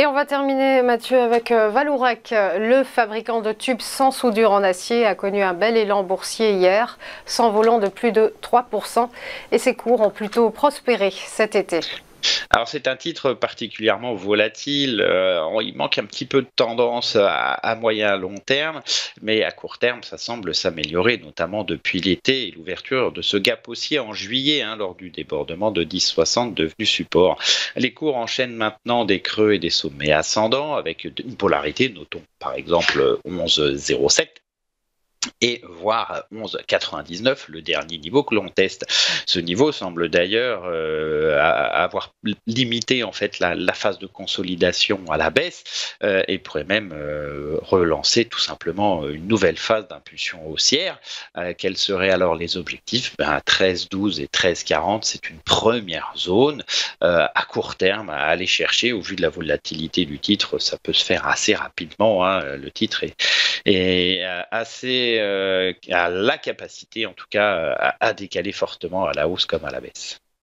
Et on va terminer, Mathieu, avec euh, Valourec. Euh, le fabricant de tubes sans soudure en acier a connu un bel élan boursier hier, s'envolant de plus de 3%. Et ses cours ont plutôt prospéré cet été. Alors c'est un titre particulièrement volatile. Euh, il manque un petit peu de tendance à, moyen long terme, mais à court terme, ça semble s'améliorer, notamment depuis l'été et l'ouverture de ce gap aussi en juillet, hein, lors du débordement de 10,60 devenu support. Les cours enchaînent maintenant des creux et des sommets ascendants, avec une polarité, notons par exemple 11,07 et voire 11,99, le dernier niveau que l'on teste. Ce niveau semble d'ailleurs euh, avoir limité en fait la, phase de consolidation à la baisse euh, et pourrait même euh, relancer tout simplement une nouvelle phase d'impulsion haussière. quels seraient alors les objectifs ben, 13, et 13,40, c'est une première zone à court terme à aller chercher. Au vu de la volatilité du titre, ça peut se faire assez rapidement. Hein. Le titre est et euh, assez, euh, à la capacité en tout cas euh, à décaler fortement à la hausse comme à la baisse.